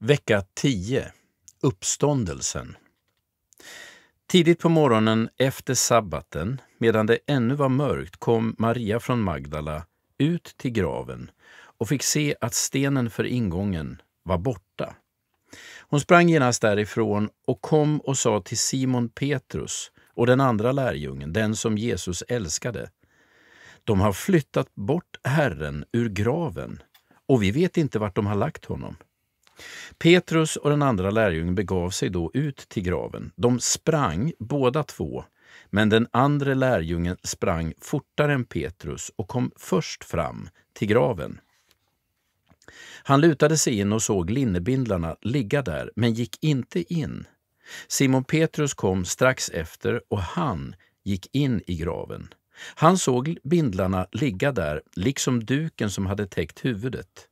Vecka 10 Uppståndelsen Tidigt på morgonen efter sabbaten, medan det ännu var mörkt, kom Maria från Magdala ut till graven och fick se att stenen för ingången var borta. Hon sprang genast därifrån och kom och sa till Simon Petrus och den andra lärjungen, den som Jesus älskade. De har flyttat bort Herren ur graven och vi vet inte vart de har lagt honom. Petrus och den andra lärjungen begav sig då ut till graven. De sprang båda två, men den andra lärjungen sprang fortare än Petrus och kom först fram till graven. Han lutade sig in och såg linnebindlarna ligga där, men gick inte in. Simon Petrus kom strax efter och han gick in i graven. Han såg bindlarna ligga där, liksom duken som hade täckt huvudet.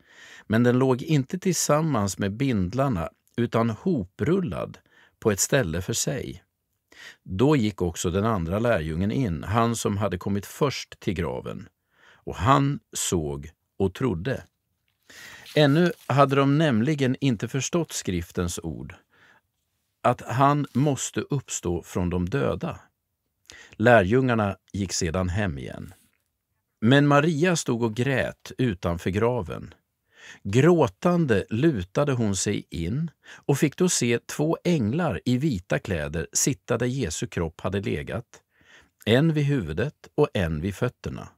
Men den låg inte tillsammans med bindlarna utan hoprullad på ett ställe för sig. Då gick också den andra lärjungen in, han som hade kommit först till graven. Och han såg och trodde. Ännu hade de nämligen inte förstått skriftens ord, att han måste uppstå från de döda. Lärjungarna gick sedan hem igen. Men Maria stod och grät utanför graven. Gråtande lutade hon sig in och fick då se två änglar i vita kläder sitta där Jesu kropp hade legat, en vid huvudet och en vid fötterna.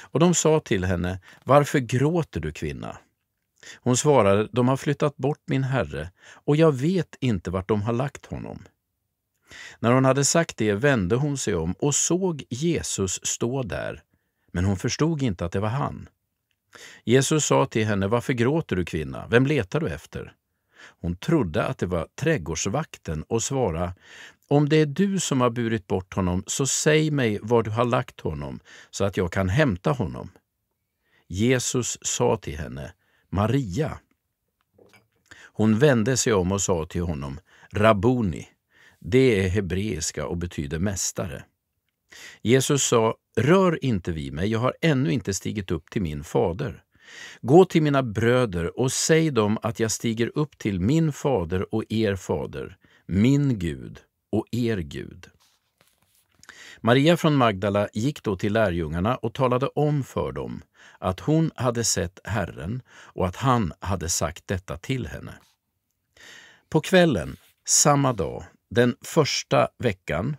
Och de sa till henne, varför gråter du kvinna? Hon svarade, de har flyttat bort min herre och jag vet inte vart de har lagt honom. När hon hade sagt det vände hon sig om och såg Jesus stå där, men hon förstod inte att det var han. Jesus sa till henne, varför gråter du kvinna? Vem letar du efter? Hon trodde att det var trädgårdsvakten och svarade, om det är du som har burit bort honom, så säg mig var du har lagt honom, så att jag kan hämta honom. Jesus sa till henne, Maria. Hon vände sig om och sa till honom, Rabuni. Det är hebreiska och betyder mästare. Jesus sa, rör inte vid mig, jag har ännu inte stigit upp till min fader. Gå till mina bröder och säg dem att jag stiger upp till min fader och er fader, min Gud och er Gud. Maria från Magdala gick då till lärjungarna och talade om för dem att hon hade sett Herren och att han hade sagt detta till henne. På kvällen, samma dag, den första veckan,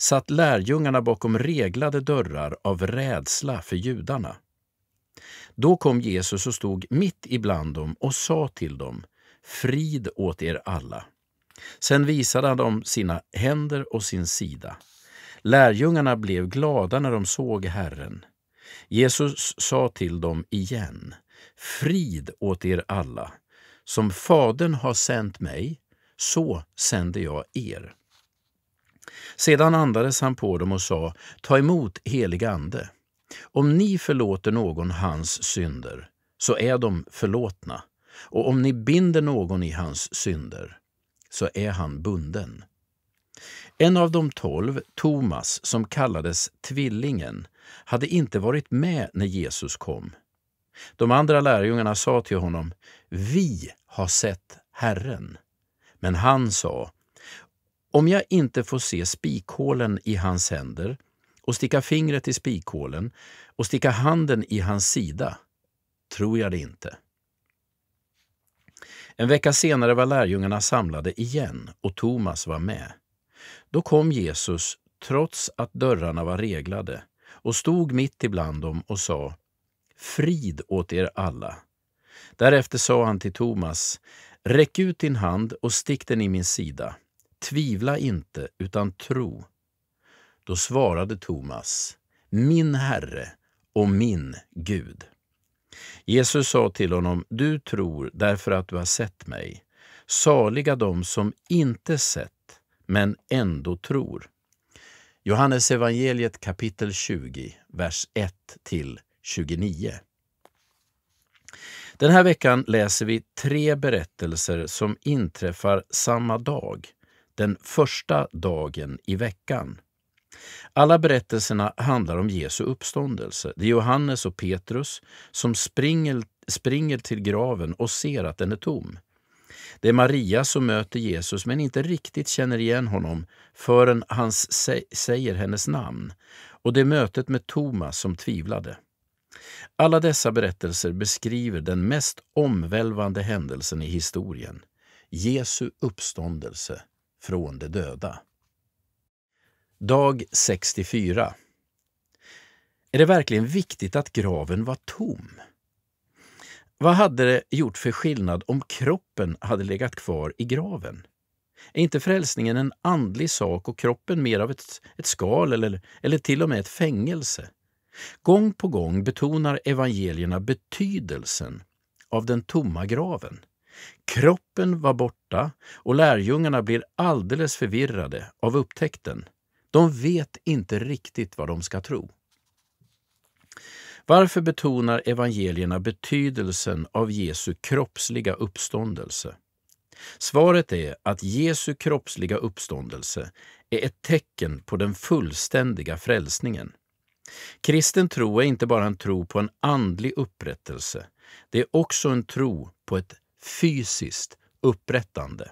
satt lärjungarna bakom reglade dörrar av rädsla för judarna. Då kom Jesus och stod mitt ibland dem och sa till dem, Frid åt er alla. Sen visade han dem sina händer och sin sida. Lärjungarna blev glada när de såg Herren. Jesus sa till dem igen, Frid åt er alla. Som Fadern har sänt mig, så sänder jag er. Sedan andades han på dem och sa, ta emot helig ande. Om ni förlåter någon hans synder, så är de förlåtna, och om ni binder någon i hans synder, så är han bunden. En av de tolv, Thomas, som kallades Tvillingen, hade inte varit med när Jesus kom. De andra lärjungarna sa till honom, Vi har sett Herren. Men han sa, om jag inte får se spikhålen i hans händer och sticka fingret i spikhålen och sticka handen i hans sida, tror jag det inte. En vecka senare var lärjungarna samlade igen och Thomas var med. Då kom Jesus, trots att dörrarna var reglade, och stod mitt ibland dem och sa Frid åt er alla. Därefter sa han till Thomas Räck ut din hand och stick den i min sida. Tvivla inte, utan tro. Då svarade Thomas, min Herre och min Gud. Jesus sa till honom, du tror därför att du har sett mig. Saliga de som inte sett, men ändå tror. Johannes evangeliet kapitel 20, vers 1 till Den här veckan läser vi tre berättelser som inträffar samma dag den första dagen i veckan. Alla berättelserna handlar om Jesu uppståndelse. Det är Johannes och Petrus som springer, springer till graven och ser att den är tom. Det är Maria som möter Jesus men inte riktigt känner igen honom förrän han säger hennes namn. Och det är mötet med Thomas som tvivlade. Alla dessa berättelser beskriver den mest omvälvande händelsen i historien, Jesu uppståndelse från de döda. Dag 64 Är det verkligen viktigt att graven var tom? Vad hade det gjort för skillnad om kroppen hade legat kvar i graven? Är inte frälsningen en andlig sak och kroppen mer av ett, ett skal eller, eller till och med ett fängelse? Gång på gång betonar evangelierna betydelsen av den tomma graven. Kroppen var borta och lärjungarna blir alldeles förvirrade av upptäckten. De vet inte riktigt vad de ska tro. Varför betonar evangelierna betydelsen av Jesu kroppsliga uppståndelse? Svaret är att Jesu kroppsliga uppståndelse är ett tecken på den fullständiga frälsningen. Kristen tro är inte bara en tro på en andlig upprättelse, det är också en tro på ett fysiskt upprättande.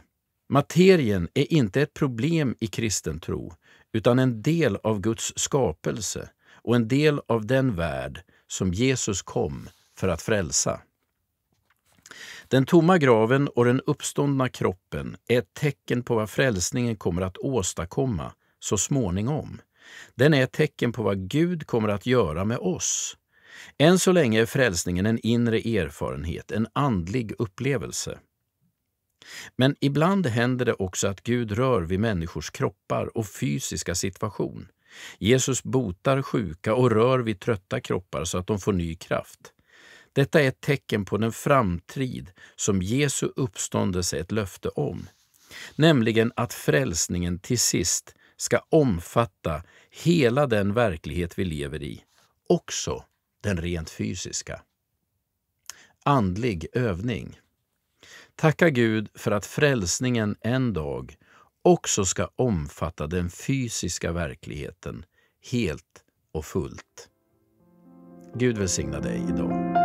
Materien är inte ett problem i kristen tro, utan en del av Guds skapelse och en del av den värld som Jesus kom för att frälsa. Den tomma graven och den uppståndna kroppen är ett tecken på vad frälsningen kommer att åstadkomma så småningom. Den är ett tecken på vad Gud kommer att göra med oss än så länge är frälsningen en inre erfarenhet, en andlig upplevelse. Men ibland händer det också att Gud rör vid människors kroppar och fysiska situation. Jesus botar sjuka och rör vid trötta kroppar så att de får ny kraft. Detta är ett tecken på den framtid som Jesu uppståndelse är ett löfte om, nämligen att frälsningen till sist ska omfatta hela den verklighet vi lever i, också den rent fysiska. Andlig övning. Tacka Gud för att frälsningen en dag också ska omfatta den fysiska verkligheten helt och fullt. Gud välsigna dig idag.